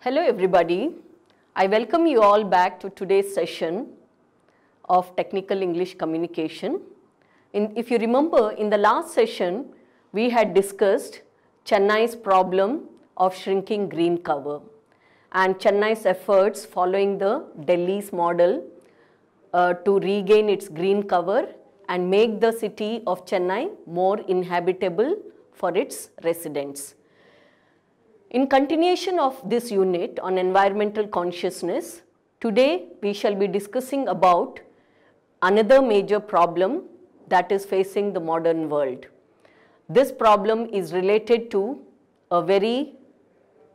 Hello everybody. I welcome you all back to today's session of Technical English Communication. In, if you remember, in the last session, we had discussed Chennai's problem of shrinking green cover and Chennai's efforts following the Delhi's model uh, to regain its green cover and make the city of Chennai more inhabitable for its residents. In continuation of this unit on environmental consciousness, today we shall be discussing about another major problem that is facing the modern world. This problem is related to a very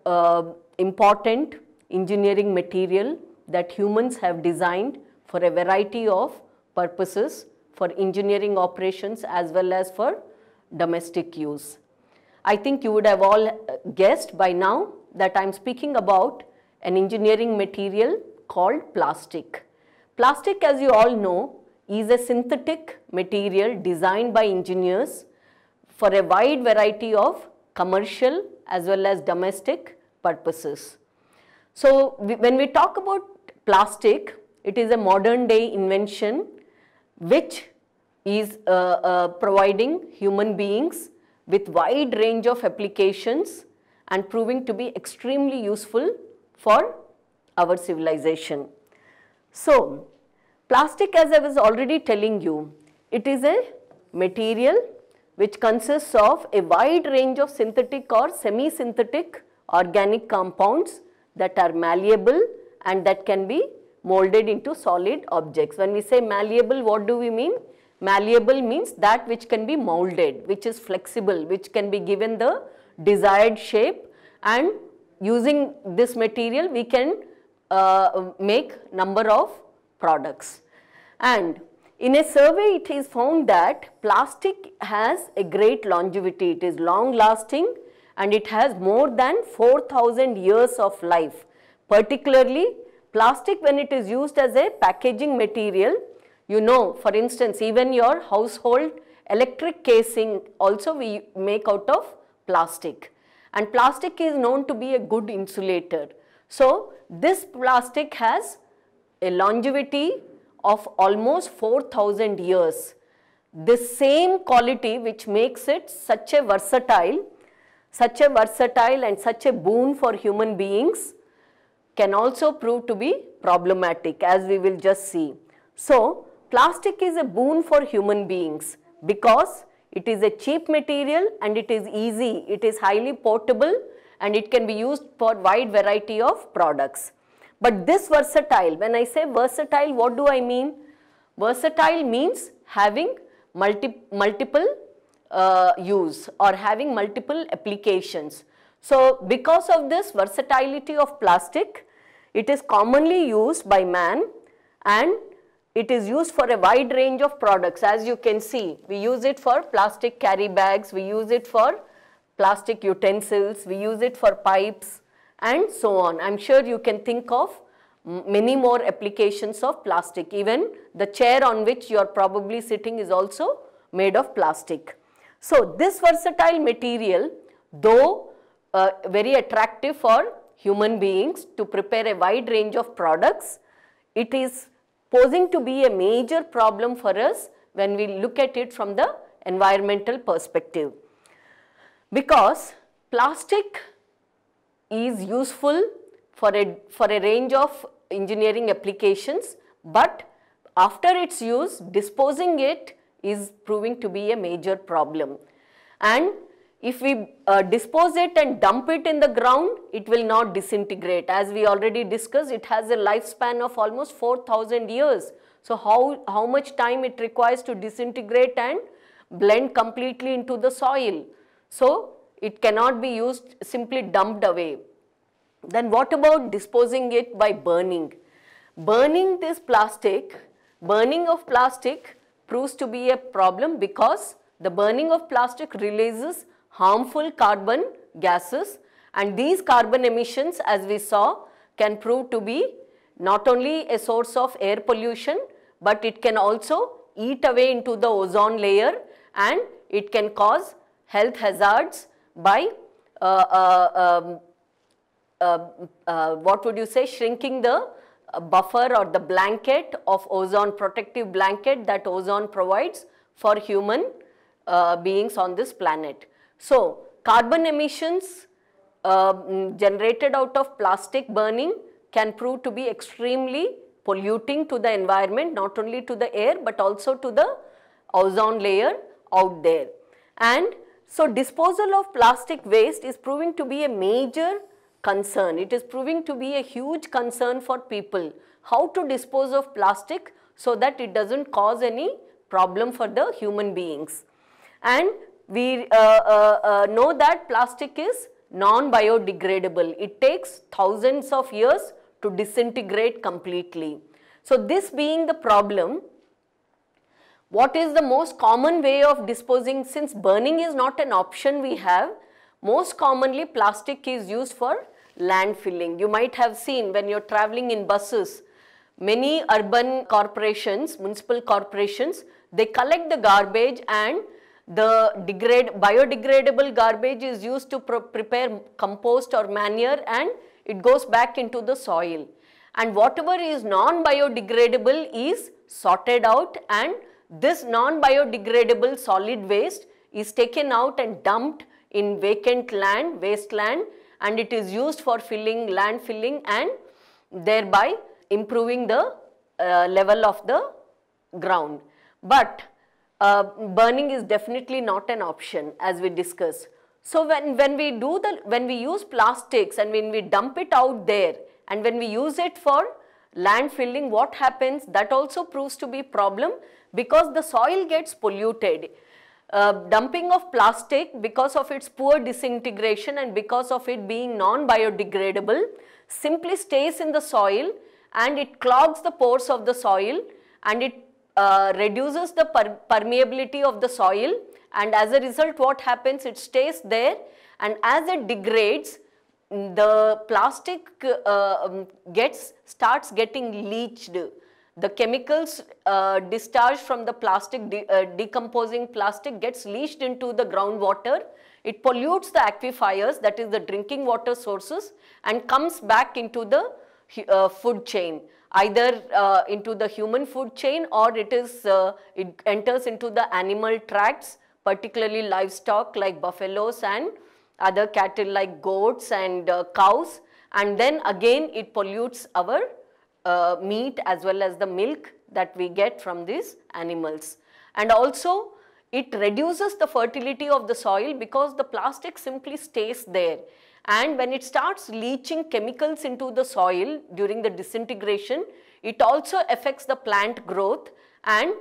uh, important engineering material that humans have designed for a variety of purposes for engineering operations as well as for domestic use. I think you would have all uh, guessed by now that I am speaking about an engineering material called plastic. Plastic as you all know is a synthetic material designed by engineers for a wide variety of commercial as well as domestic purposes. So, we, when we talk about plastic, it is a modern day invention which is uh, uh, providing human beings with wide range of applications and proving to be extremely useful for our civilization. So, plastic as I was already telling you, it is a material which consists of a wide range of synthetic or semi-synthetic organic compounds that are malleable and that can be molded into solid objects. When we say malleable, what do we mean? Malleable means that which can be molded, which is flexible, which can be given the desired shape and using this material we can uh, make number of products. And in a survey it is found that plastic has a great longevity, it is long lasting and it has more than 4000 years of life. Particularly Plastic when it is used as a packaging material, you know for instance even your household electric casing also we make out of plastic and plastic is known to be a good insulator. So, this plastic has a longevity of almost 4000 years. This same quality which makes it such a versatile, such a versatile and such a boon for human beings can also prove to be problematic as we will just see. So, plastic is a boon for human beings because it is a cheap material and it is easy, it is highly portable and it can be used for wide variety of products. But this versatile, when I say versatile, what do I mean? Versatile means having multi, multiple uh, use or having multiple applications. So, because of this versatility of plastic, it is commonly used by man and it is used for a wide range of products as you can see. We use it for plastic carry bags, we use it for plastic utensils, we use it for pipes and so on. I am sure you can think of many more applications of plastic. Even the chair on which you are probably sitting is also made of plastic. So, this versatile material though uh, very attractive for human beings to prepare a wide range of products. It is posing to be a major problem for us when we look at it from the environmental perspective. Because plastic is useful for a, for a range of engineering applications, but after its use, disposing it is proving to be a major problem. And if we uh, dispose it and dump it in the ground, it will not disintegrate. As we already discussed, it has a lifespan of almost 4000 years. So how, how much time it requires to disintegrate and blend completely into the soil. So it cannot be used simply dumped away. Then what about disposing it by burning? Burning this plastic, burning of plastic proves to be a problem because the burning of plastic releases harmful carbon gases and these carbon emissions as we saw can prove to be not only a source of air pollution but it can also eat away into the ozone layer and it can cause health hazards by uh, uh, um, uh, uh, what would you say shrinking the buffer or the blanket of ozone protective blanket that ozone provides for human uh, beings on this planet. So, carbon emissions uh, mm, generated out of plastic burning can prove to be extremely polluting to the environment not only to the air but also to the ozone layer out there. And so, disposal of plastic waste is proving to be a major concern. It is proving to be a huge concern for people how to dispose of plastic so that it does not cause any problem for the human beings. And we uh, uh, uh, know that plastic is non-biodegradable. It takes thousands of years to disintegrate completely. So this being the problem, what is the most common way of disposing since burning is not an option we have, most commonly plastic is used for landfilling. You might have seen when you are traveling in buses, many urban corporations, municipal corporations, they collect the garbage and the degrade, biodegradable garbage is used to pr prepare compost or manure and it goes back into the soil. And whatever is non-biodegradable is sorted out and this non-biodegradable solid waste is taken out and dumped in vacant land, wasteland and it is used for filling, land filling and thereby improving the uh, level of the ground. But uh, burning is definitely not an option as we discussed. So when, when we do the, when we use plastics and when we dump it out there and when we use it for landfilling, what happens? That also proves to be problem because the soil gets polluted. Uh, dumping of plastic because of its poor disintegration and because of it being non-biodegradable simply stays in the soil and it clogs the pores of the soil and it uh, reduces the per permeability of the soil and as a result what happens it stays there and as it degrades the plastic uh, um, gets starts getting leached the chemicals uh, discharged from the plastic de uh, decomposing plastic gets leached into the groundwater it pollutes the aquifers that is the drinking water sources and comes back into the uh, food chain either uh, into the human food chain or it is uh, it enters into the animal tracts particularly livestock like buffaloes and other cattle like goats and uh, cows and then again it pollutes our uh, meat as well as the milk that we get from these animals and also it reduces the fertility of the soil because the plastic simply stays there and when it starts leaching chemicals into the soil during the disintegration, it also affects the plant growth and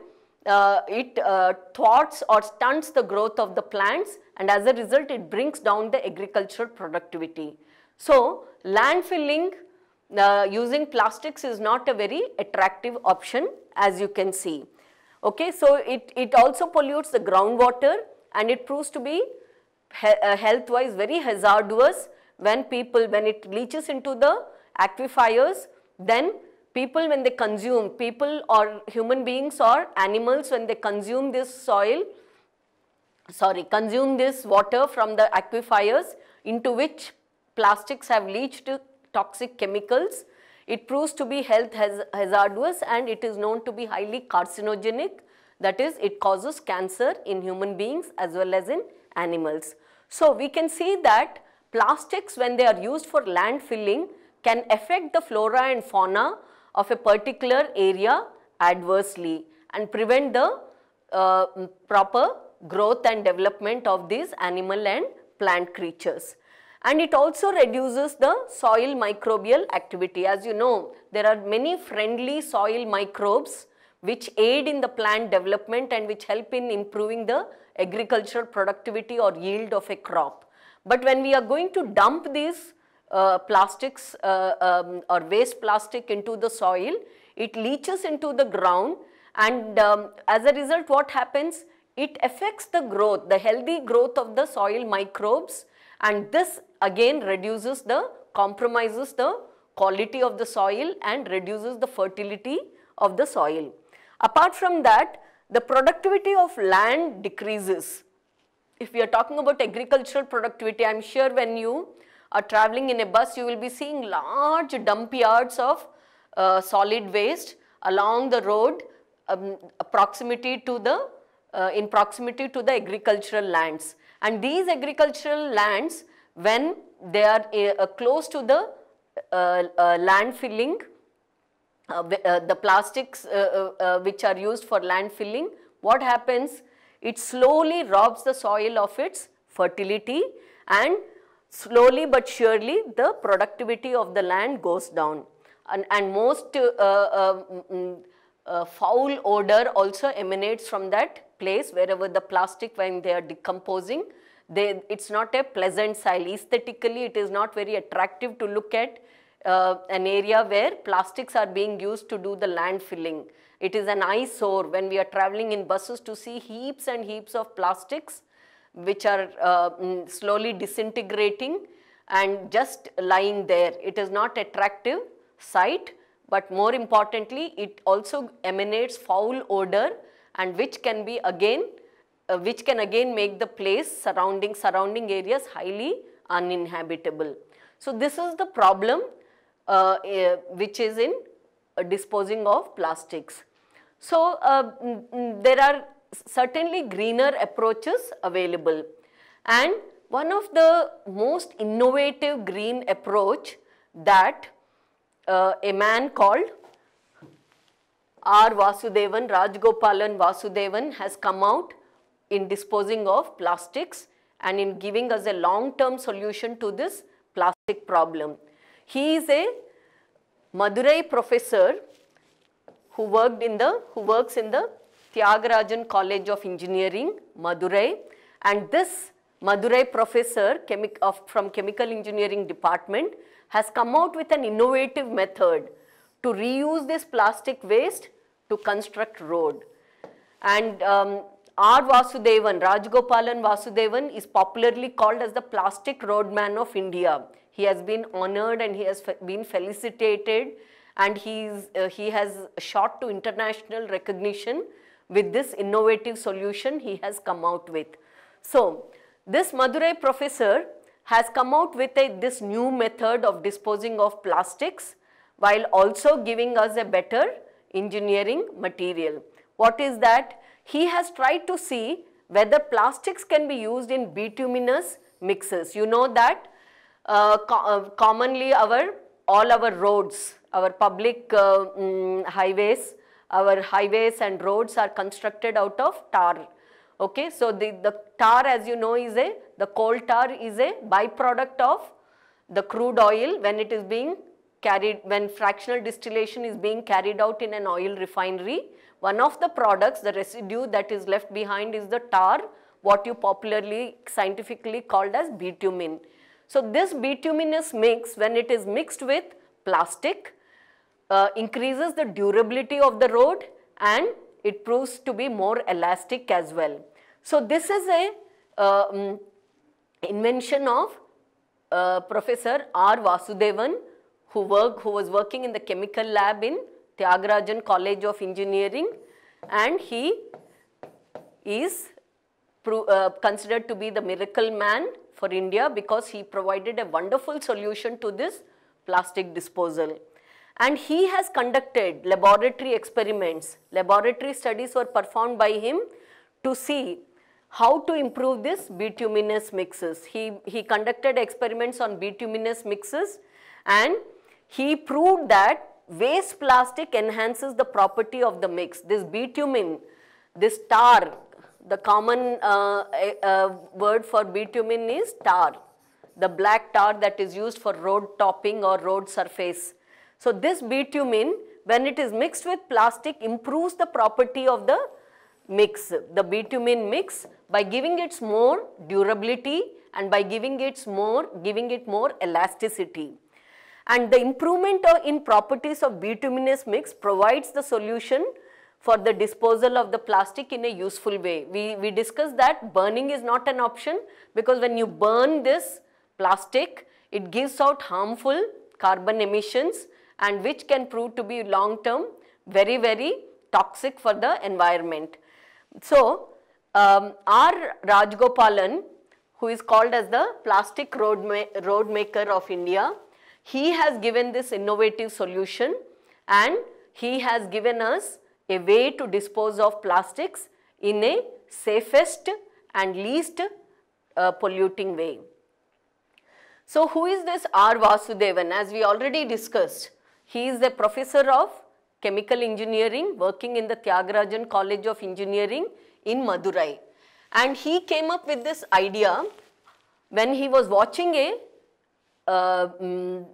uh, it uh, thwarts or stunts the growth of the plants and as a result it brings down the agricultural productivity. So, landfilling uh, using plastics is not a very attractive option as you can see. Okay, so it, it also pollutes the groundwater and it proves to be he uh, health wise very hazardous when people, when it leaches into the aquifers, then people when they consume, people or human beings or animals when they consume this soil, sorry, consume this water from the aquifers into which plastics have leached toxic chemicals, it proves to be health hazardous and it is known to be highly carcinogenic that is it causes cancer in human beings as well as in animals. So, we can see that plastics when they are used for landfilling can affect the flora and fauna of a particular area adversely and prevent the uh, proper growth and development of these animal and plant creatures. And it also reduces the soil microbial activity. As you know, there are many friendly soil microbes which aid in the plant development and which help in improving the agricultural productivity or yield of a crop. But when we are going to dump these uh, plastics uh, um, or waste plastic into the soil, it leaches into the ground and um, as a result what happens? It affects the growth, the healthy growth of the soil microbes and this again reduces the, compromises the quality of the soil and reduces the fertility of the soil. Apart from that, the productivity of land decreases if we are talking about agricultural productivity, I'm sure when you are traveling in a bus, you will be seeing large dump yards of uh, solid waste along the road um, proximity to the, uh, in proximity to the agricultural lands. And these agricultural lands, when they are uh, uh close to the uh, uh, land filling, the plastics which are used for land filling, what happens? it slowly robs the soil of its fertility and slowly but surely the productivity of the land goes down. And, and most uh, uh, mm, mm, uh, foul odor also emanates from that place wherever the plastic when they are decomposing. They, it's not a pleasant soil. Aesthetically, it is not very attractive to look at uh, an area where plastics are being used to do the land filling. It is an eyesore when we are traveling in buses to see heaps and heaps of plastics which are uh, slowly disintegrating and just lying there. It is not attractive sight but more importantly it also emanates foul odor and which can be again uh, which can again make the place surrounding surrounding areas highly uninhabitable. So this is the problem uh, uh, which is in disposing of plastics. So uh, there are certainly greener approaches available and one of the most innovative green approach that uh, a man called R. Vasudevan, Rajgopalan Vasudevan has come out in disposing of plastics and in giving us a long term solution to this plastic problem. He is a Madurai professor who worked in the, who works in the Tyagarajan College of Engineering, Madurai. And this Madurai professor of, from Chemical Engineering Department has come out with an innovative method to reuse this plastic waste to construct road. And um, R. Vasudevan, Rajgopalan Vasudevan is popularly called as the plastic roadman of India. He has been honored and he has been felicitated and he's, uh, he has shot to international recognition with this innovative solution he has come out with. So, this Madurai professor has come out with a, this new method of disposing of plastics while also giving us a better engineering material. What is that? He has tried to see whether plastics can be used in bituminous mixes. You know that uh, co uh, commonly our all our roads our public uh, um, highways, our highways and roads are constructed out of tar. Okay, so the, the tar as you know is a, the coal tar is a byproduct of the crude oil when it is being carried, when fractional distillation is being carried out in an oil refinery. One of the products, the residue that is left behind is the tar, what you popularly scientifically called as bitumen. So this bituminous mix, when it is mixed with plastic, uh, increases the durability of the road and it proves to be more elastic as well. So, this is a uh, invention of uh, Professor R. Vasudevan who, work, who was working in the chemical lab in Tyagarajan College of Engineering and he is uh, considered to be the miracle man for India because he provided a wonderful solution to this plastic disposal and he has conducted laboratory experiments. Laboratory studies were performed by him to see how to improve this bituminous mixes. He, he conducted experiments on bituminous mixes and he proved that waste plastic enhances the property of the mix. This bitumen, this tar, the common uh, eh, uh, word for bitumen is tar, the black tar that is used for road topping or road surface so this bitumen when it is mixed with plastic improves the property of the mix, the bitumen mix by giving it more durability and by giving it more, giving it more elasticity. And the improvement in properties of bituminous mix provides the solution for the disposal of the plastic in a useful way. We, we discussed that burning is not an option because when you burn this plastic, it gives out harmful carbon emissions and which can prove to be long term very very toxic for the environment. So, um, R. Rajgopalan who is called as the plastic road, ma road maker of India, he has given this innovative solution and he has given us a way to dispose of plastics in a safest and least uh, polluting way. So, who is this R. Vasudevan as we already discussed? He is a professor of chemical engineering working in the Tyagarajan College of Engineering in Madurai. And he came up with this idea when he was watching a uh, mm,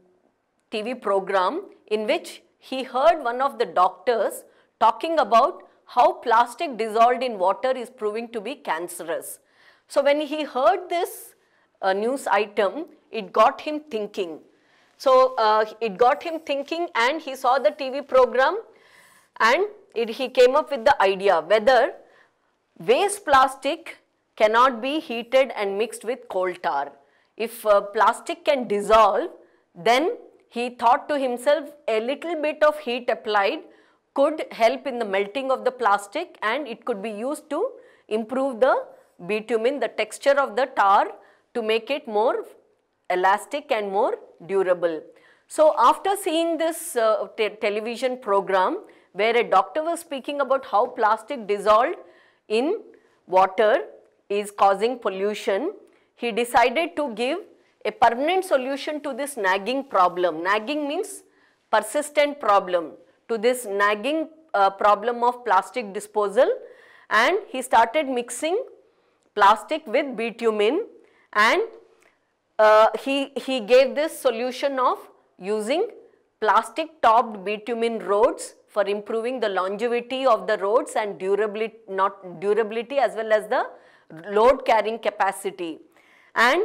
TV program in which he heard one of the doctors talking about how plastic dissolved in water is proving to be cancerous. So when he heard this uh, news item, it got him thinking so uh, it got him thinking and he saw the TV program and it, he came up with the idea whether waste plastic cannot be heated and mixed with coal tar. If uh, plastic can dissolve, then he thought to himself a little bit of heat applied could help in the melting of the plastic and it could be used to improve the bitumen, the texture of the tar to make it more elastic and more durable. So after seeing this uh, te television program where a doctor was speaking about how plastic dissolved in water is causing pollution, he decided to give a permanent solution to this nagging problem. Nagging means persistent problem to this nagging uh, problem of plastic disposal and he started mixing plastic with bitumen and uh, he, he gave this solution of using plastic topped bitumen roads for improving the longevity of the roads and durability, not durability as well as the load carrying capacity. And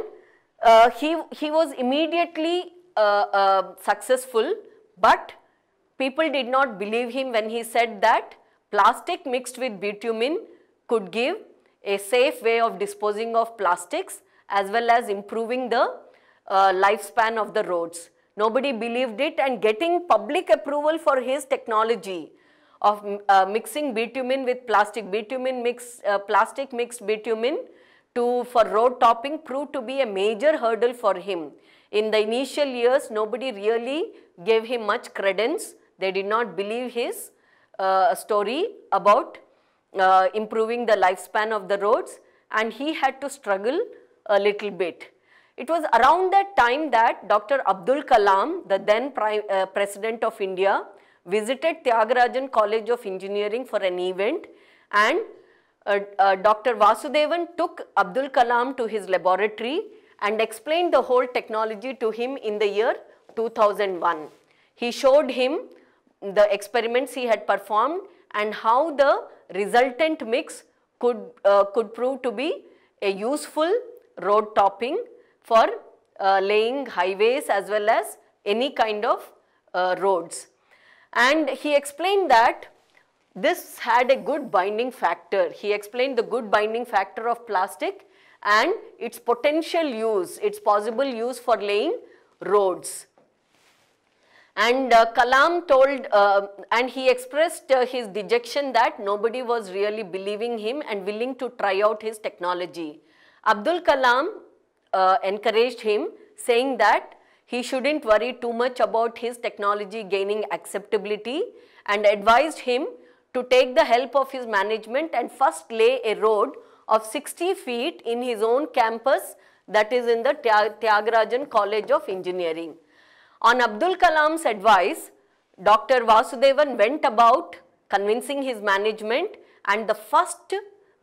uh, he, he was immediately uh, uh, successful but people did not believe him when he said that plastic mixed with bitumen could give a safe way of disposing of plastics as well as improving the uh, lifespan of the roads. Nobody believed it and getting public approval for his technology of uh, mixing bitumen with plastic, bitumen mix, uh, plastic mixed bitumen to for road topping proved to be a major hurdle for him. In the initial years, nobody really gave him much credence. They did not believe his uh, story about uh, improving the lifespan of the roads and he had to struggle a little bit. It was around that time that Dr. Abdul Kalam, the then prime, uh, President of India, visited Tyagarajan College of Engineering for an event and uh, uh, Dr. Vasudevan took Abdul Kalam to his laboratory and explained the whole technology to him in the year 2001. He showed him the experiments he had performed and how the resultant mix could, uh, could prove to be a useful road topping for uh, laying highways as well as any kind of uh, roads. And he explained that this had a good binding factor. He explained the good binding factor of plastic and its potential use, its possible use for laying roads. And uh, Kalam told uh, and he expressed uh, his dejection that nobody was really believing him and willing to try out his technology. Abdul Kalam uh, encouraged him saying that he shouldn't worry too much about his technology gaining acceptability and advised him to take the help of his management and first lay a road of 60 feet in his own campus that is in the Tyagarajan College of Engineering. On Abdul Kalam's advice, Dr. Vasudevan went about convincing his management and the first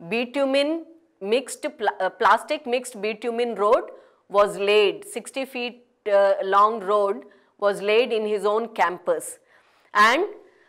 bitumen mixed pl uh, plastic mixed bitumen road was laid 60 feet uh, long road was laid in his own campus and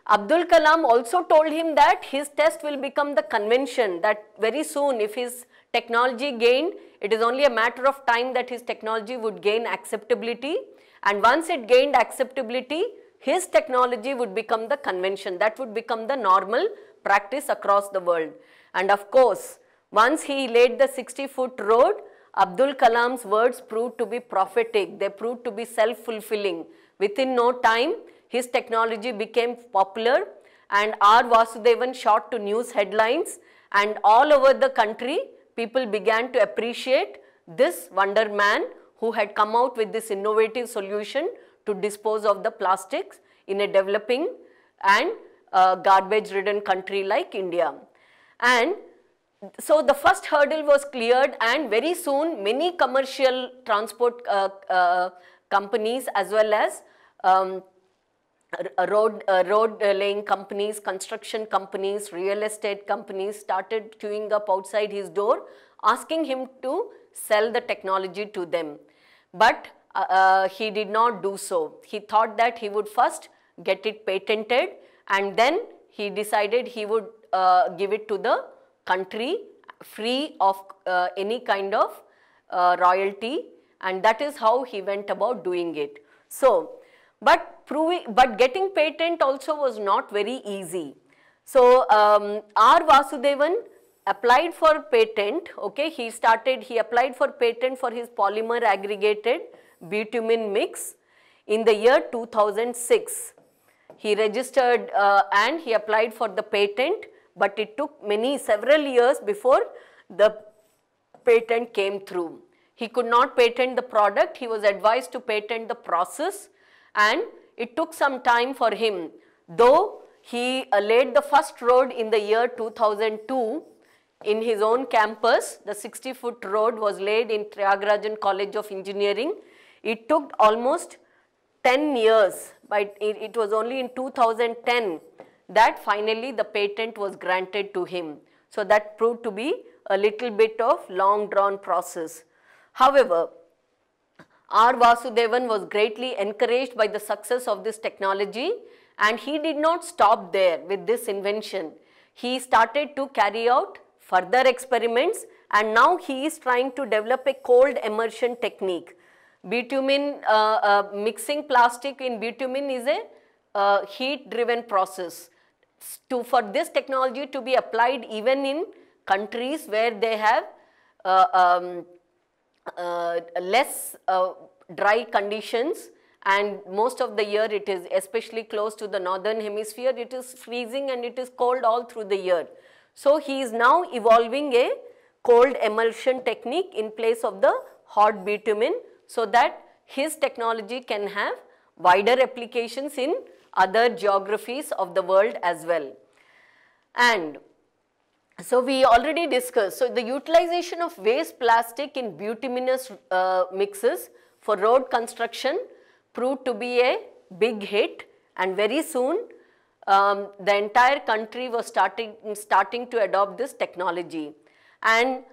Abdul Kalam also told him that his test will become the convention that very soon if his technology gained it is only a matter of time that his technology would gain acceptability and once it gained acceptability his technology would become the convention that would become the normal practice across the world and of course once he laid the 60 foot road, Abdul Kalam's words proved to be prophetic. They proved to be self-fulfilling. Within no time, his technology became popular and R. Vasudevan shot to news headlines and all over the country, people began to appreciate this wonder man who had come out with this innovative solution to dispose of the plastics in a developing and uh, garbage ridden country like India. And so the first hurdle was cleared and very soon many commercial transport uh, uh, companies as well as um, road, uh, road laying companies, construction companies, real estate companies started queuing up outside his door asking him to sell the technology to them. But uh, uh, he did not do so. He thought that he would first get it patented and then he decided he would uh, give it to the country free of uh, any kind of uh, royalty and that is how he went about doing it. So, but proving, but getting patent also was not very easy. So, um, R. Vasudevan applied for patent, okay, he started, he applied for patent for his polymer aggregated bitumen mix in the year 2006. He registered uh, and he applied for the patent but it took many several years before the patent came through. He could not patent the product, he was advised to patent the process and it took some time for him. Though he uh, laid the first road in the year 2002 in his own campus, the 60 foot road was laid in Triagarajan College of Engineering. It took almost 10 years, but it, it was only in 2010 that finally the patent was granted to him. So that proved to be a little bit of long drawn process. However, R. Vasudevan was greatly encouraged by the success of this technology and he did not stop there with this invention. He started to carry out further experiments and now he is trying to develop a cold immersion technique. Bitumen, uh, uh, mixing plastic in bitumen is a uh, heat driven process to for this technology to be applied even in countries where they have uh, um, uh, less uh, dry conditions and most of the year it is especially close to the northern hemisphere it is freezing and it is cold all through the year. So, he is now evolving a cold emulsion technique in place of the hot bitumen so that his technology can have wider applications in other geographies of the world as well. And so we already discussed, so the utilization of waste plastic in bituminous uh, mixes for road construction proved to be a big hit and very soon um, the entire country was starting, starting to adopt this technology. And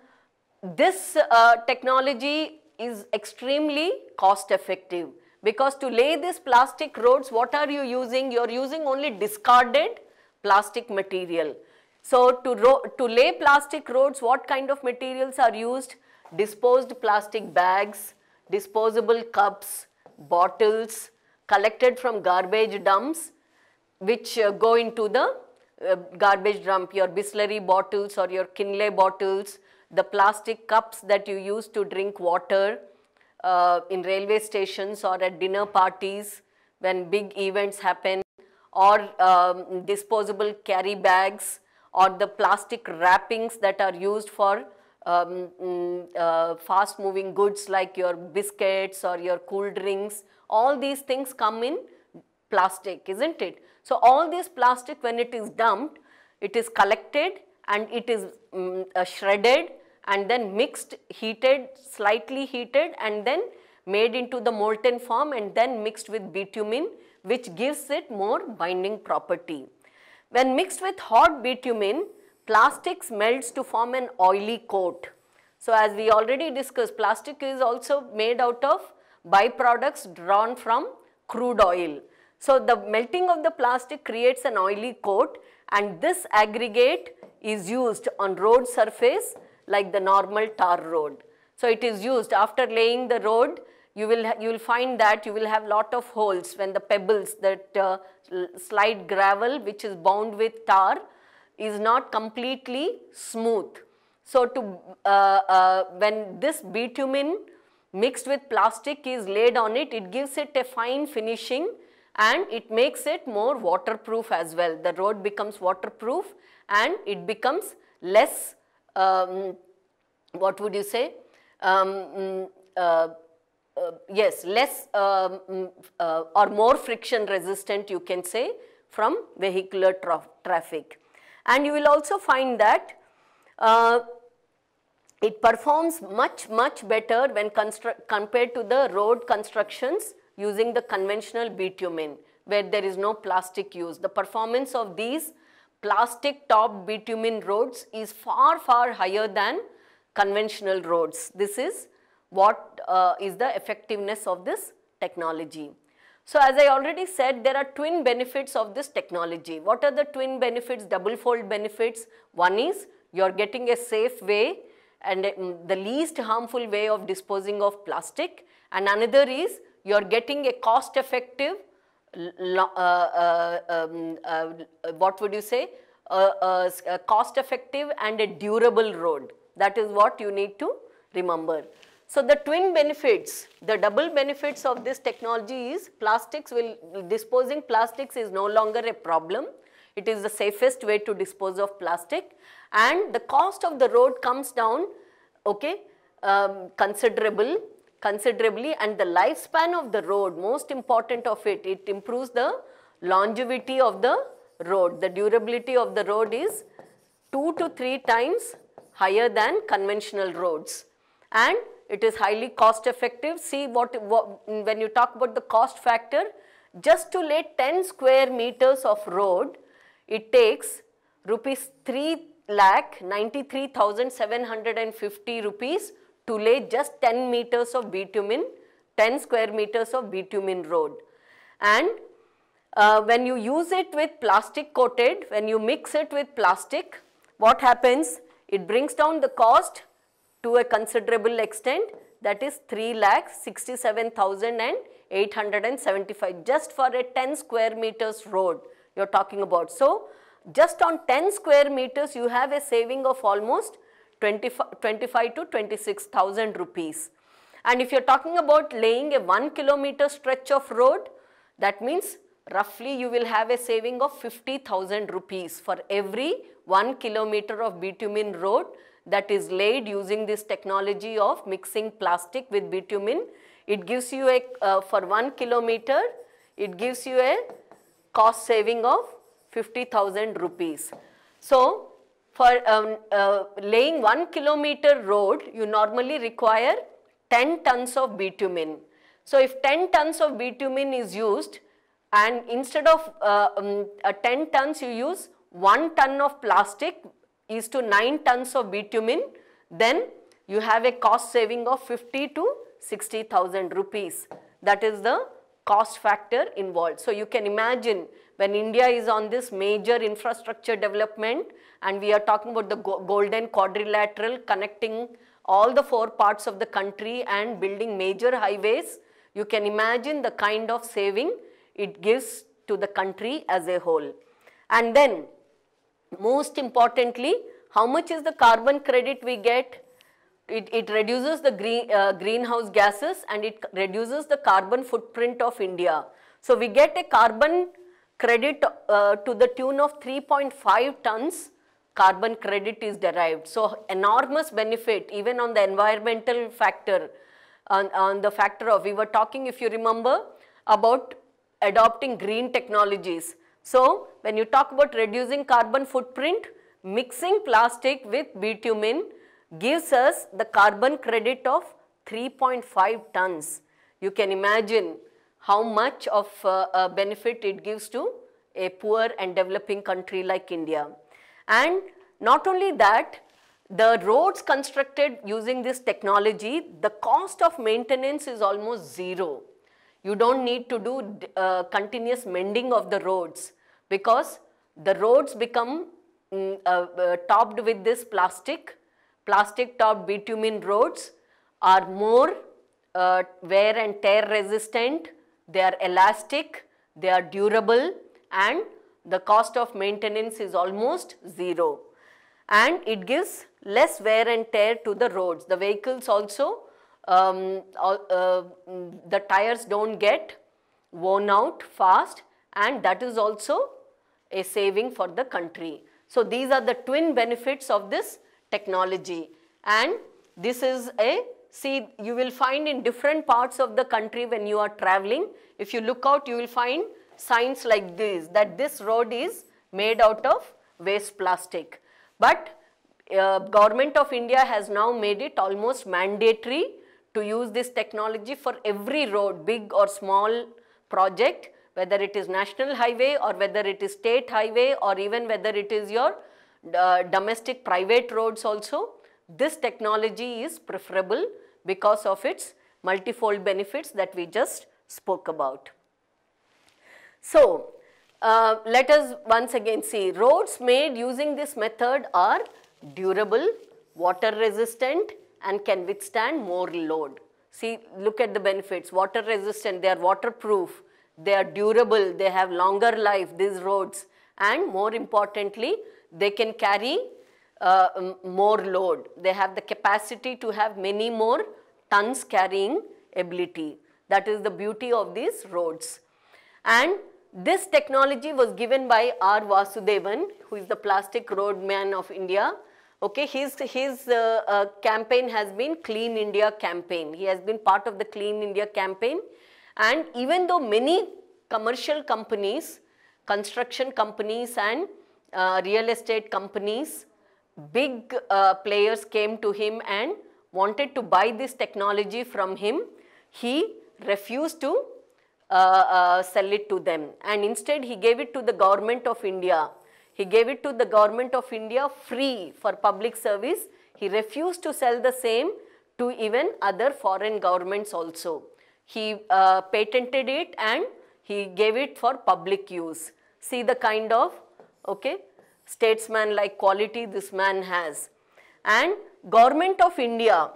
this uh, technology is extremely cost effective. Because to lay these plastic roads, what are you using? You are using only discarded plastic material. So to, to lay plastic roads, what kind of materials are used? Disposed plastic bags, disposable cups, bottles collected from garbage dumps which uh, go into the uh, garbage dump, your Bisleri bottles or your Kinley bottles, the plastic cups that you use to drink water, uh, in railway stations or at dinner parties when big events happen or um, disposable carry bags or the plastic wrappings that are used for um, mm, uh, fast moving goods like your biscuits or your cool drinks. All these things come in plastic, isn't it? So, all this plastic when it is dumped, it is collected and it is um, uh, shredded and then mixed, heated, slightly heated and then made into the molten form and then mixed with bitumen which gives it more binding property. When mixed with hot bitumen, plastics melts to form an oily coat. So as we already discussed, plastic is also made out of byproducts drawn from crude oil. So the melting of the plastic creates an oily coat and this aggregate is used on road surface like the normal tar road. So it is used after laying the road, you will, you will find that you will have lot of holes when the pebbles that uh, slide gravel which is bound with tar is not completely smooth. So to, uh, uh, when this bitumen mixed with plastic is laid on it, it gives it a fine finishing and it makes it more waterproof as well. The road becomes waterproof and it becomes less um, what would you say, um, mm, uh, uh, yes, less um, mm, uh, or more friction resistant you can say from vehicular tra traffic. And you will also find that uh, it performs much, much better when compared to the road constructions using the conventional bitumen where there is no plastic use. The performance of these plastic top bitumen roads is far far higher than conventional roads. This is what uh, is the effectiveness of this technology. So, as I already said there are twin benefits of this technology. What are the twin benefits, double fold benefits? One is you are getting a safe way and um, the least harmful way of disposing of plastic and another is you are getting a cost effective uh, uh, um, uh, what would you say, a, a cost effective and a durable road. That is what you need to remember. So, the twin benefits, the double benefits of this technology is plastics will, disposing plastics is no longer a problem. It is the safest way to dispose of plastic and the cost of the road comes down okay, um, considerable considerably and the lifespan of the road, most important of it, it improves the longevity of the road. The durability of the road is 2 to 3 times higher than conventional roads and it is highly cost effective. See what, what when you talk about the cost factor, just to lay 10 square meters of road, it takes rupees 3 lakh 93,750 rupees to lay just 10 meters of bitumen, 10 square meters of bitumen road. And uh, when you use it with plastic coated, when you mix it with plastic, what happens? It brings down the cost to a considerable extent that is 3 lakh 67,875 just for a 10 square meters road you are talking about. So, just on 10 square meters you have a saving of almost 25, to 26,000 rupees. And if you are talking about laying a 1 kilometer stretch of road, that means roughly you will have a saving of 50,000 rupees for every 1 kilometer of bitumen road that is laid using this technology of mixing plastic with bitumen. It gives you a, uh, for 1 kilometer, it gives you a cost saving of 50,000 rupees. So, for um, uh, laying 1 kilometer road, you normally require 10 tons of bitumen. So if 10 tons of bitumen is used and instead of uh, um, uh, 10 tons you use 1 ton of plastic is to 9 tons of bitumen, then you have a cost saving of 50 to 60,000 rupees. That is the cost factor involved. So you can imagine when India is on this major infrastructure development and we are talking about the golden quadrilateral connecting all the four parts of the country and building major highways, you can imagine the kind of saving it gives to the country as a whole. And then most importantly, how much is the carbon credit we get? It, it reduces the green, uh, greenhouse gases and it reduces the carbon footprint of India. So, we get a carbon credit uh, to the tune of 3.5 tons carbon credit is derived. So, enormous benefit even on the environmental factor, on, on the factor of we were talking if you remember about adopting green technologies. So, when you talk about reducing carbon footprint, mixing plastic with bitumen gives us the carbon credit of 3.5 tons. You can imagine how much of uh, benefit it gives to a poor and developing country like India. And not only that, the roads constructed using this technology, the cost of maintenance is almost zero. You don't need to do uh, continuous mending of the roads because the roads become mm, uh, uh, topped with this plastic. Plastic topped bitumen roads are more uh, wear and tear resistant they are elastic, they are durable and the cost of maintenance is almost zero. And it gives less wear and tear to the roads. The vehicles also, um, uh, the tires don't get worn out fast and that is also a saving for the country. So, these are the twin benefits of this technology and this is a see you will find in different parts of the country when you are traveling, if you look out you will find signs like this that this road is made out of waste plastic. But uh, government of India has now made it almost mandatory to use this technology for every road, big or small project, whether it is national highway or whether it is state highway or even whether it is your uh, domestic private roads also this technology is preferable because of its multifold benefits that we just spoke about. So, uh, let us once again see roads made using this method are durable, water resistant and can withstand more load. See look at the benefits water resistant, they are waterproof, they are durable, they have longer life these roads and more importantly they can carry uh, more load. They have the capacity to have many more tons carrying ability. That is the beauty of these roads. And this technology was given by R. Vasudevan, who is the plastic road man of India. Okay, his, his uh, uh, campaign has been Clean India campaign. He has been part of the Clean India campaign. And even though many commercial companies, construction companies and uh, real estate companies big uh, players came to him and wanted to buy this technology from him, he refused to uh, uh, sell it to them and instead he gave it to the government of India. He gave it to the government of India free for public service. He refused to sell the same to even other foreign governments also. He uh, patented it and he gave it for public use. See the kind of okay, statesman-like quality this man has. And government of India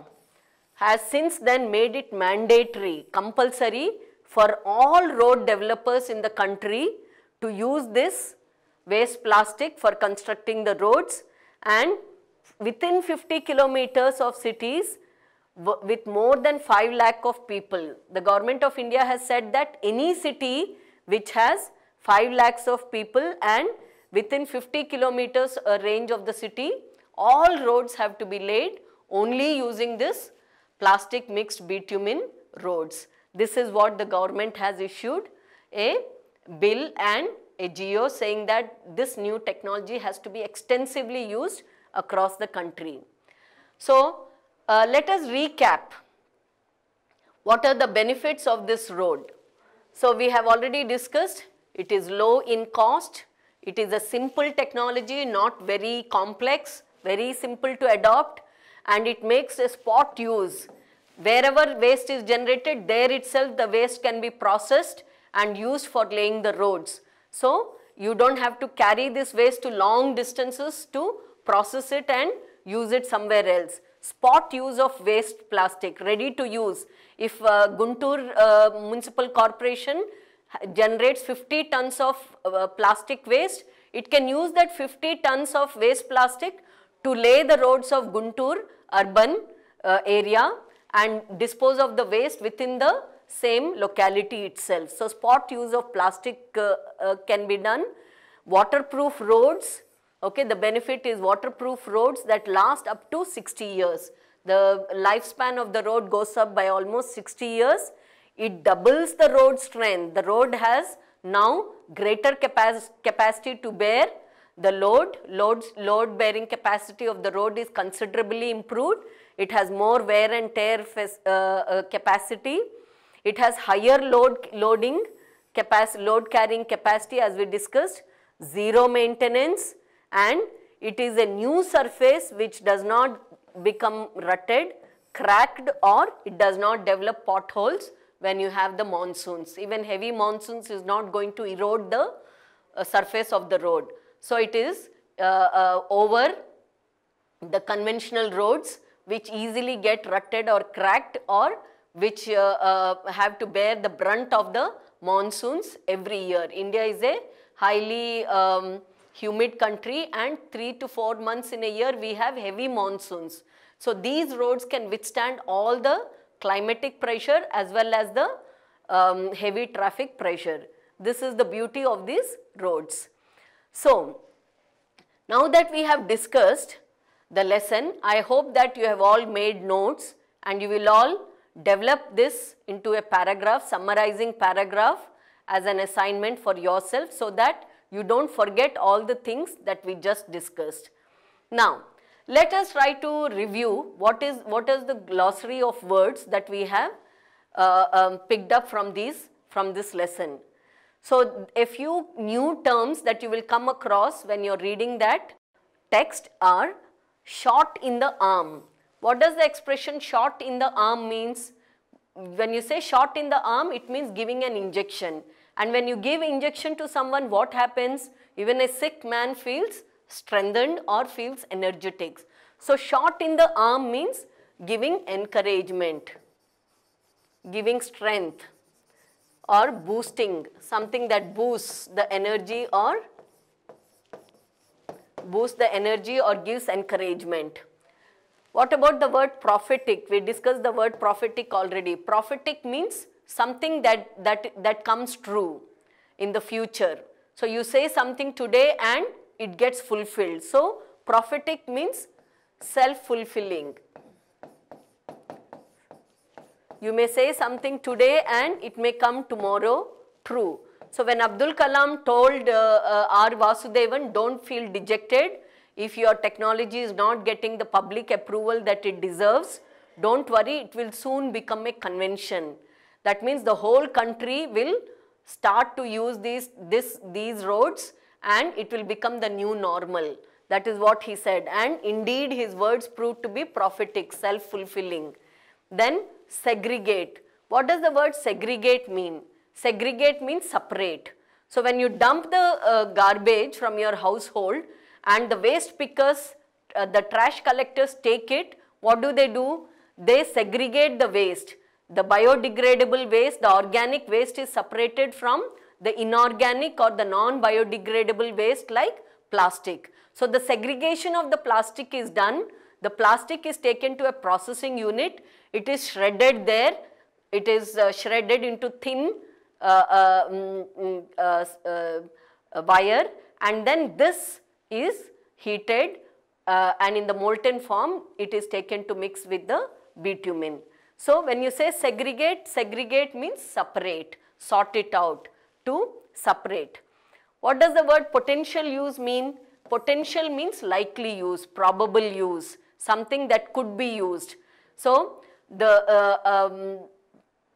has since then made it mandatory, compulsory for all road developers in the country to use this waste plastic for constructing the roads and within 50 kilometers of cities with more than 5 lakh of people. The government of India has said that any city which has 5 lakhs of people and within 50 kilometers range of the city, all roads have to be laid only using this plastic mixed bitumen roads. This is what the government has issued a bill and a geo saying that this new technology has to be extensively used across the country. So, uh, let us recap what are the benefits of this road. So, we have already discussed it is low in cost, it is a simple technology, not very complex, very simple to adopt and it makes a spot use. Wherever waste is generated, there itself the waste can be processed and used for laying the roads. So, you don't have to carry this waste to long distances to process it and use it somewhere else. Spot use of waste plastic, ready to use. If uh, Guntur uh, Municipal Corporation generates 50 tons of uh, plastic waste. It can use that 50 tons of waste plastic to lay the roads of Guntur urban uh, area and dispose of the waste within the same locality itself. So, spot use of plastic uh, uh can be done. Waterproof roads, okay, the benefit is waterproof roads that last up to 60 years. The lifespan of the road goes up by almost 60 years it doubles the road strength. The road has now greater capac capacity to bear the load. Loads, load bearing capacity of the road is considerably improved. It has more wear and tear uh, uh, capacity. It has higher load loading capacity, load carrying capacity as we discussed, zero maintenance and it is a new surface which does not become rutted, cracked or it does not develop potholes when you have the monsoons. Even heavy monsoons is not going to erode the uh, surface of the road. So it is uh, uh, over the conventional roads which easily get rutted or cracked or which uh, uh, have to bear the brunt of the monsoons every year. India is a highly um, humid country and 3 to 4 months in a year we have heavy monsoons. So these roads can withstand all the climatic pressure as well as the um, heavy traffic pressure. This is the beauty of these roads. So, now that we have discussed the lesson, I hope that you have all made notes and you will all develop this into a paragraph, summarizing paragraph as an assignment for yourself so that you don't forget all the things that we just discussed. Now, let us try to review what is, what is the glossary of words that we have uh, um, picked up from these, from this lesson. So, a few new terms that you will come across when you are reading that text are shot in the arm. What does the expression shot in the arm means? When you say shot in the arm, it means giving an injection. And when you give injection to someone, what happens? Even a sick man feels strengthened or feels energetic. So shot in the arm means giving encouragement, giving strength or boosting, something that boosts the energy or boosts the energy or gives encouragement. What about the word prophetic? We discussed the word prophetic already. Prophetic means something that, that, that comes true in the future. So you say something today and it gets fulfilled. So, prophetic means self-fulfilling. You may say something today and it may come tomorrow true. So, when Abdul Kalam told uh, uh, R. Vasudevan, don't feel dejected if your technology is not getting the public approval that it deserves, don't worry, it will soon become a convention. That means the whole country will start to use these, this, these roads and it will become the new normal. That is what he said. And indeed, his words proved to be prophetic, self-fulfilling. Then segregate. What does the word segregate mean? Segregate means separate. So when you dump the uh, garbage from your household and the waste pickers, uh, the trash collectors take it, what do they do? They segregate the waste. The biodegradable waste, the organic waste is separated from the inorganic or the non-biodegradable waste like plastic. So the segregation of the plastic is done. The plastic is taken to a processing unit. It is shredded there. It is uh, shredded into thin uh, uh, mm, mm, uh, uh wire and then this is heated uh, and in the molten form it is taken to mix with the bitumen. So, when you say segregate, segregate means separate, sort it out to separate. What does the word potential use mean? Potential means likely use, probable use, something that could be used. So, the uh, um,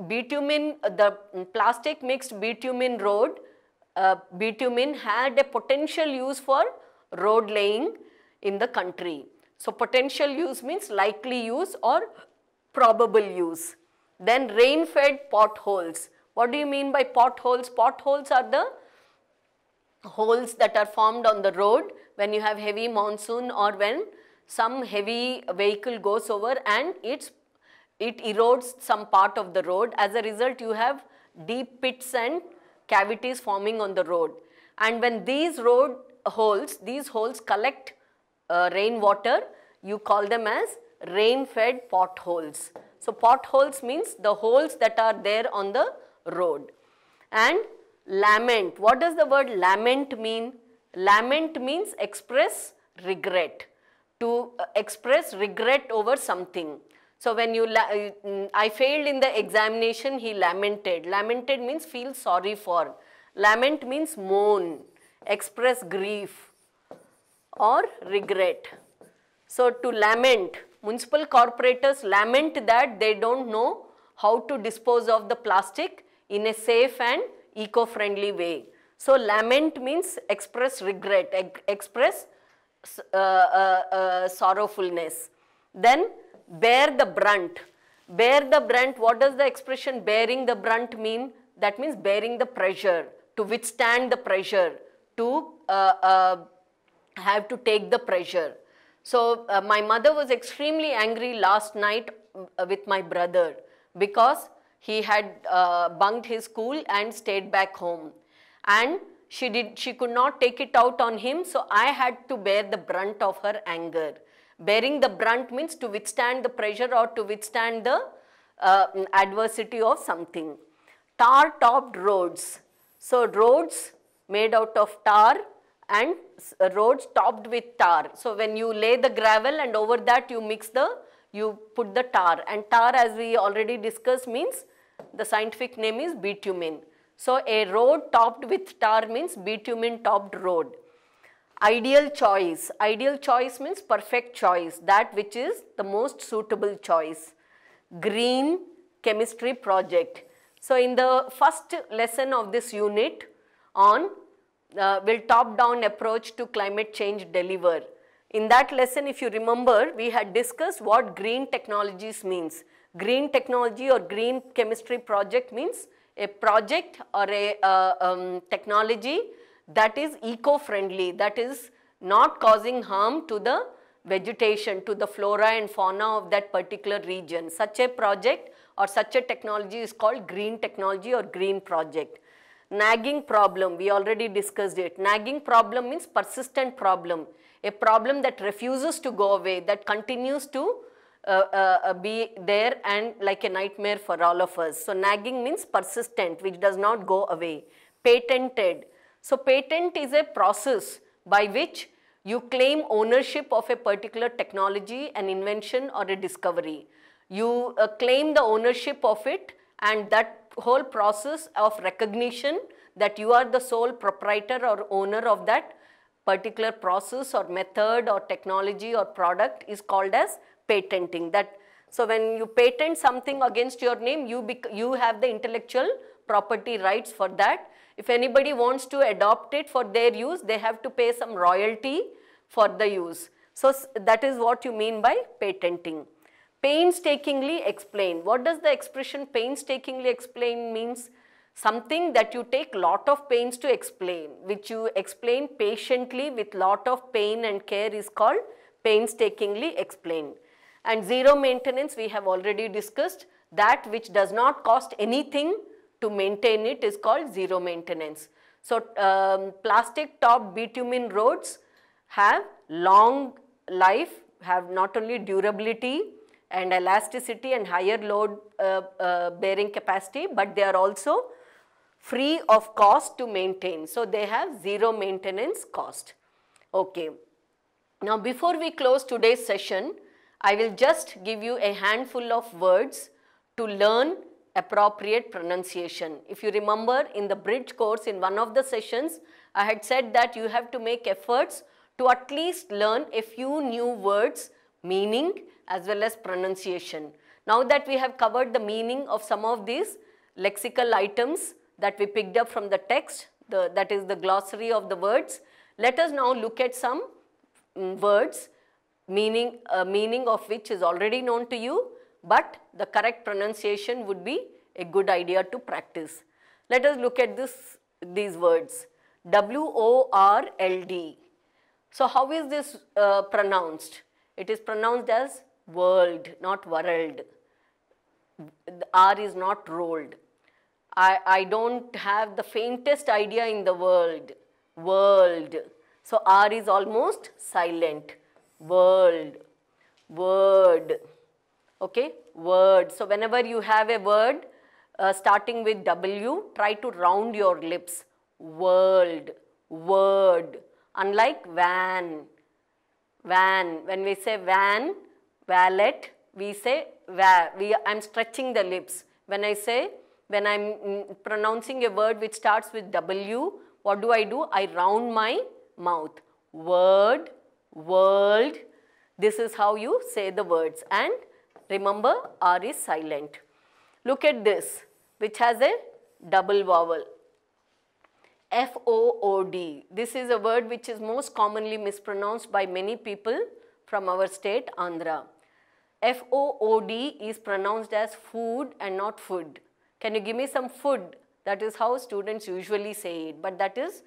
bitumen, the plastic mixed bitumen road, uh, bitumen had a potential use for road laying in the country. So, potential use means likely use or probable use. Then rain fed potholes. What do you mean by potholes? Potholes are the holes that are formed on the road when you have heavy monsoon or when some heavy vehicle goes over and it's, it erodes some part of the road. As a result, you have deep pits and cavities forming on the road. And when these road holes, these holes collect uh, rainwater, you call them as rain-fed potholes. So, potholes means the holes that are there on the road. And lament, what does the word lament mean? Lament means express regret, to uh, express regret over something. So when you, uh, mm, I failed in the examination, he lamented. Lamented means feel sorry for. Lament means moan, express grief or regret. So to lament, municipal corporators lament that they don't know how to dispose of the plastic in a safe and eco-friendly way. So lament means express regret, express uh, uh, uh, sorrowfulness. Then bear the brunt. Bear the brunt, what does the expression bearing the brunt mean? That means bearing the pressure, to withstand the pressure, to uh, uh, have to take the pressure. So uh, my mother was extremely angry last night with my brother because he had uh, bunked his school and stayed back home. And she, did, she could not take it out on him, so I had to bear the brunt of her anger. Bearing the brunt means to withstand the pressure or to withstand the uh, adversity of something. Tar-topped roads. So roads made out of tar and roads topped with tar. So when you lay the gravel and over that you mix the you put the tar and tar as we already discussed means the scientific name is bitumen. So, a road topped with tar means bitumen topped road. Ideal choice, ideal choice means perfect choice that which is the most suitable choice. Green chemistry project. So, in the first lesson of this unit on uh, will top down approach to climate change deliver in that lesson, if you remember, we had discussed what green technologies means. Green technology or green chemistry project means a project or a uh, um, technology that is eco-friendly, that is not causing harm to the vegetation, to the flora and fauna of that particular region. Such a project or such a technology is called green technology or green project. Nagging problem, we already discussed it. Nagging problem means persistent problem a problem that refuses to go away, that continues to uh, uh, be there and like a nightmare for all of us. So, nagging means persistent which does not go away, patented. So, patent is a process by which you claim ownership of a particular technology, an invention or a discovery. You uh, claim the ownership of it and that whole process of recognition that you are the sole proprietor or owner of that particular process or method or technology or product is called as patenting. That so when you patent something against your name, you you have the intellectual property rights for that. If anybody wants to adopt it for their use, they have to pay some royalty for the use. So that is what you mean by patenting. Painstakingly explain. What does the expression painstakingly explain means? something that you take lot of pains to explain, which you explain patiently with lot of pain and care is called painstakingly explained. And zero maintenance we have already discussed that which does not cost anything to maintain it is called zero maintenance. So, um, plastic top bitumen roads have long life, have not only durability and elasticity and higher load uh, uh, bearing capacity, but they are also free of cost to maintain. So, they have zero maintenance cost. Okay. Now, before we close today's session, I will just give you a handful of words to learn appropriate pronunciation. If you remember in the bridge course in one of the sessions, I had said that you have to make efforts to at least learn a few new words meaning as well as pronunciation. Now that we have covered the meaning of some of these lexical items, that we picked up from the text, the, that is the glossary of the words. Let us now look at some um, words meaning, uh, meaning of which is already known to you, but the correct pronunciation would be a good idea to practice. Let us look at this, these words, W-O-R-L-D. So, how is this uh, pronounced? It is pronounced as world, not world. The R is not rolled. I, I don't have the faintest idea in the world, world. So, R is almost silent, world, word, okay, word. So, whenever you have a word uh, starting with W, try to round your lips, world, word. Unlike van, van, when we say van, valet, we say, va, we, I am stretching the lips. When I say when I'm mm, pronouncing a word which starts with W, what do I do? I round my mouth. Word, world. This is how you say the words. And remember, R is silent. Look at this, which has a double vowel. F-O-O-D. This is a word which is most commonly mispronounced by many people from our state, Andhra. F-O-O-D is pronounced as food and not food can you give me some food? That is how students usually say it, but that is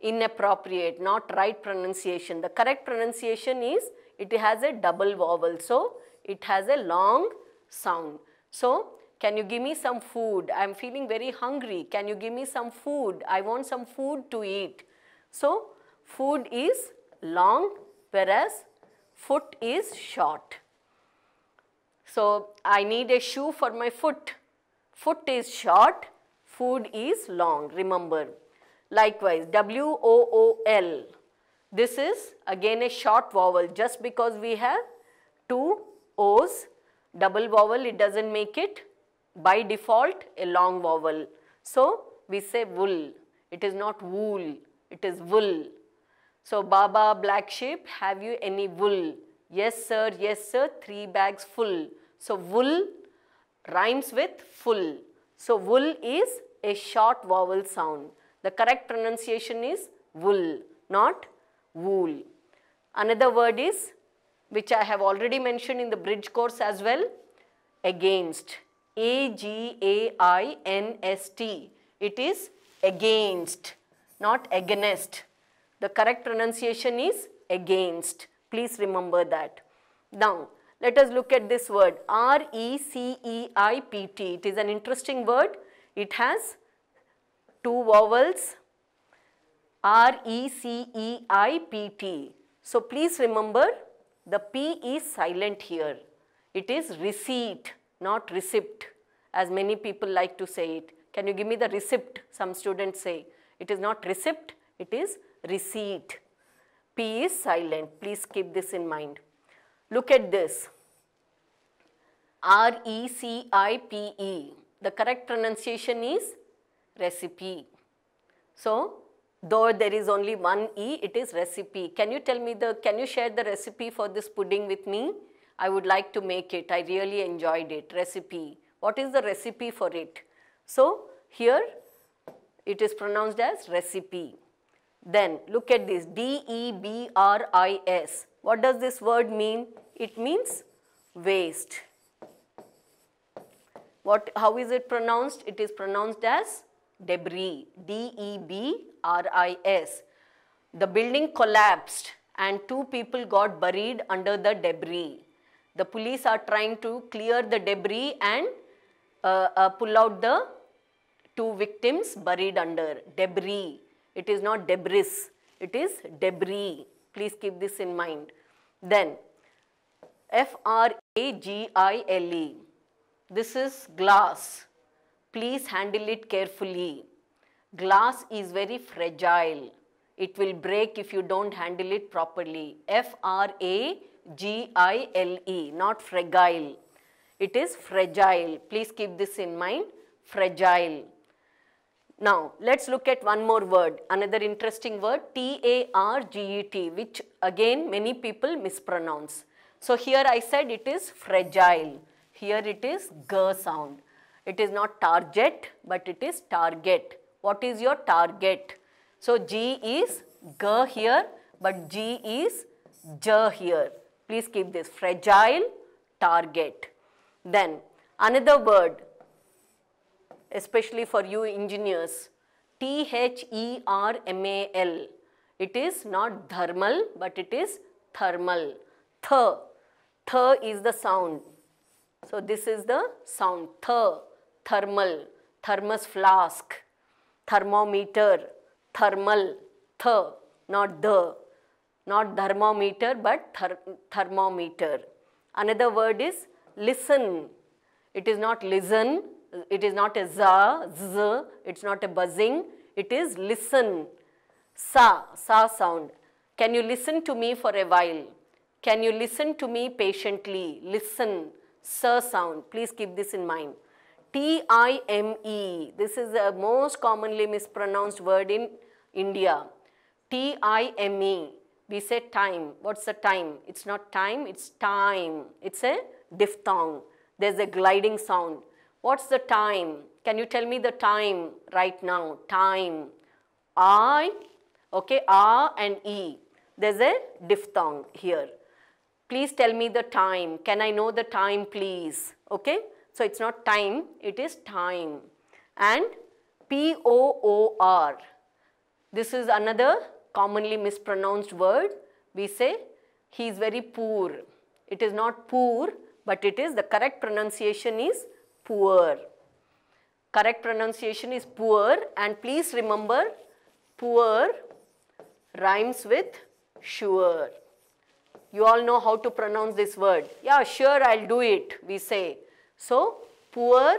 inappropriate, not right pronunciation. The correct pronunciation is it has a double vowel, so it has a long sound. So, can you give me some food? I am feeling very hungry. Can you give me some food? I want some food to eat. So, food is long whereas foot is short. So, I need a shoe for my foot. Foot is short, food is long, remember. Likewise, W-O-O-L. This is again a short vowel just because we have two O's, double vowel, it does not make it by default a long vowel. So, we say wool, it is not wool, it is wool. So, Baba, black sheep, have you any wool? Yes sir, yes sir, three bags full. So, wool rhymes with full. So, wool is a short vowel sound. The correct pronunciation is wool, not wool. Another word is, which I have already mentioned in the bridge course as well, against. A-G-A-I-N-S-T. It is against, not against. The correct pronunciation is against. Please remember that. Now, let us look at this word R-E-C-E-I-P-T. It is an interesting word. It has two vowels R-E-C-E-I-P-T. So please remember the P is silent here. It is receipt, not receipt as many people like to say it. Can you give me the receipt? Some students say. It is not receipt, it is receipt. P is silent. Please keep this in mind. Look at this. R-E-C-I-P-E. The correct pronunciation is recipe. So, though there is only one E, it is recipe. Can you tell me the, can you share the recipe for this pudding with me? I would like to make it. I really enjoyed it. Recipe. What is the recipe for it? So, here it is pronounced as recipe. Then look at this D-E-B-R-I-S. What does this word mean? It means waste. What, how is it pronounced? It is pronounced as debris, D-E-B-R-I-S. The building collapsed and two people got buried under the debris. The police are trying to clear the debris and uh, uh, pull out the two victims buried under debris. It is not debris, it is debris. Please keep this in mind. Then, F R A G I L E. This is glass. Please handle it carefully. Glass is very fragile. It will break if you don't handle it properly. F-R-A-G-I-L-E, not fragile. It is fragile. Please keep this in mind, fragile. Now, let's look at one more word, another interesting word, T-A-R-G-E-T, which again many people mispronounce. So, here I said it is fragile. Here it is G sound. It is not target, but it is target. What is your target? So G is G here, but G is J here. Please keep this fragile target. Then another word, especially for you engineers, T-H-E-R-M-A-L. It is not thermal, but it is thermal. Th. Th is the sound. So, this is the sound th, thermal, thermos flask, thermometer, thermal, th, not the, not thermometer but ther thermometer. Another word is listen. It is not listen, it is not a za, z, it is not a buzzing, it is listen. Sa, sa sound. Can you listen to me for a while? Can you listen to me patiently? Listen sir sound. Please keep this in mind. T-I-M-E. This is the most commonly mispronounced word in India. T-I-M-E. We say time. What's the time? It's not time, it's time. It's a diphthong. There's a gliding sound. What's the time? Can you tell me the time right now? Time. I, okay, R and E. There's a diphthong here please tell me the time. Can I know the time please? Okay. So, it is not time, it is time. And P-O-O-R. This is another commonly mispronounced word. We say he is very poor. It is not poor, but it is the correct pronunciation is poor. Correct pronunciation is poor and please remember poor rhymes with sure you all know how to pronounce this word. Yeah, sure, I'll do it, we say. So, poor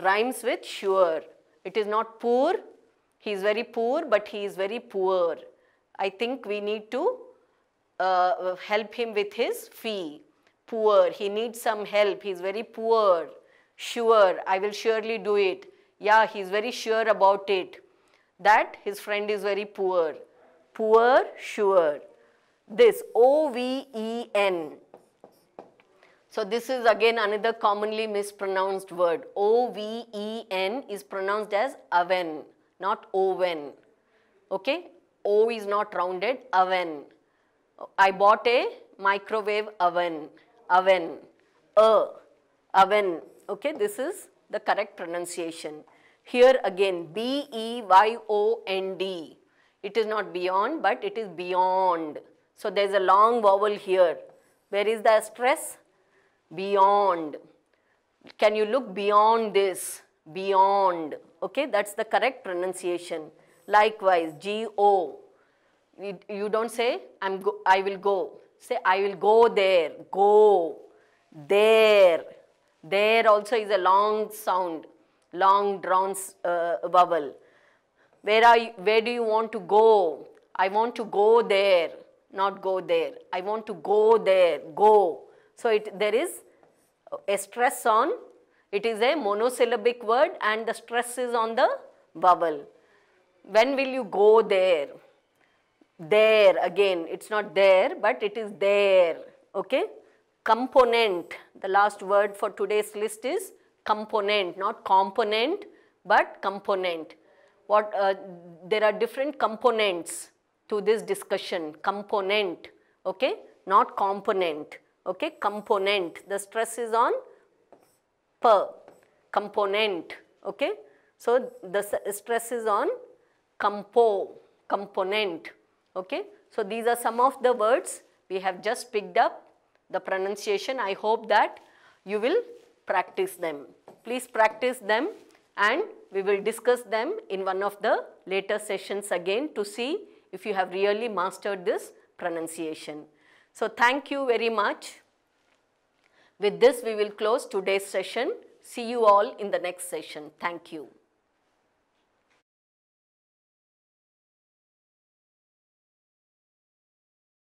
rhymes with sure. It is not poor, he is very poor, but he is very poor. I think we need to uh, help him with his fee. Poor, he needs some help, he is very poor. Sure, I will surely do it. Yeah, he is very sure about it. That his friend is very poor. Poor, sure this O-V-E-N. So this is again another commonly mispronounced word. O-V-E-N is pronounced as oven, not oven. Okay? O is not rounded, oven. I bought a microwave oven, oven, a, oven. Okay, this is the correct pronunciation. Here again, B-E-Y-O-N-D. It is not beyond, but it is beyond. So, there is a long vowel here. Where is the stress? Beyond. Can you look beyond this? Beyond. Okay, that's the correct pronunciation. Likewise, G-O. You, don't say, I'm go, I will go. Say, I will go there. Go. There. There also is a long sound, long drawn uh, vowel. Where, are you, where do you want to go? I want to go there not go there. I want to go there, go. So it, there is a stress on, it is a monosyllabic word and the stress is on the vowel. When will you go there? There again, it's not there, but it is there, okay? Component, the last word for today's list is component, not component, but component. What, uh, there are different components to this discussion component, okay, not component, okay, component. The stress is on per component, okay. So, the stress is on compo, component, okay. So, these are some of the words we have just picked up the pronunciation. I hope that you will practice them. Please practice them and we will discuss them in one of the later sessions again to see if you have really mastered this pronunciation. So thank you very much. With this we will close today's session. See you all in the next session. Thank you.